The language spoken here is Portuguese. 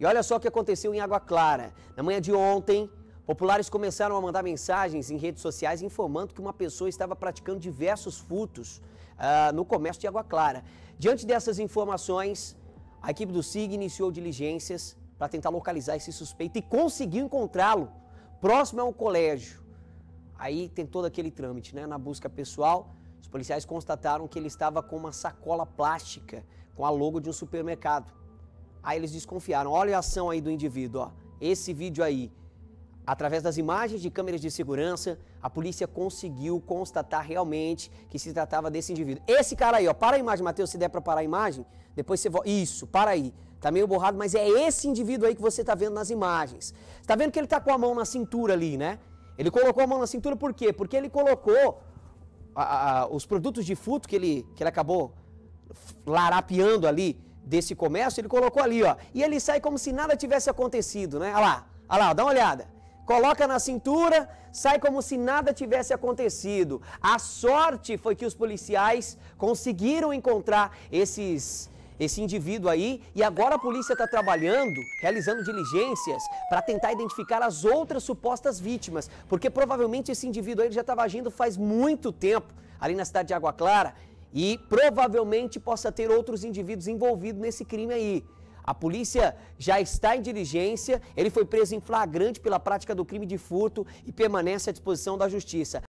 E olha só o que aconteceu em Água Clara. Na manhã de ontem, populares começaram a mandar mensagens em redes sociais informando que uma pessoa estava praticando diversos furtos uh, no comércio de Água Clara. Diante dessas informações, a equipe do SIG iniciou diligências para tentar localizar esse suspeito e conseguiu encontrá-lo próximo a um colégio. Aí tem todo aquele trâmite, né? Na busca pessoal, os policiais constataram que ele estava com uma sacola plástica com a logo de um supermercado. Aí eles desconfiaram. Olha a ação aí do indivíduo, ó. Esse vídeo aí. Através das imagens de câmeras de segurança, a polícia conseguiu constatar realmente que se tratava desse indivíduo. Esse cara aí, ó, para a imagem, Matheus, se der para parar a imagem, depois você volta. Isso, para aí. Tá meio borrado, mas é esse indivíduo aí que você tá vendo nas imagens. Tá vendo que ele tá com a mão na cintura ali, né? Ele colocou a mão na cintura por quê? Porque ele colocou a, a, os produtos de futo que ele, que ele acabou larapeando ali desse comércio, ele colocou ali, ó. E ele sai como se nada tivesse acontecido, né? Olha lá, olha lá, dá uma olhada. Coloca na cintura, sai como se nada tivesse acontecido. A sorte foi que os policiais conseguiram encontrar esses esse indivíduo aí e agora a polícia está trabalhando, realizando diligências para tentar identificar as outras supostas vítimas, porque provavelmente esse indivíduo aí já estava agindo faz muito tempo ali na cidade de Água Clara e provavelmente possa ter outros indivíduos envolvidos nesse crime aí. A polícia já está em diligência, ele foi preso em flagrante pela prática do crime de furto e permanece à disposição da justiça.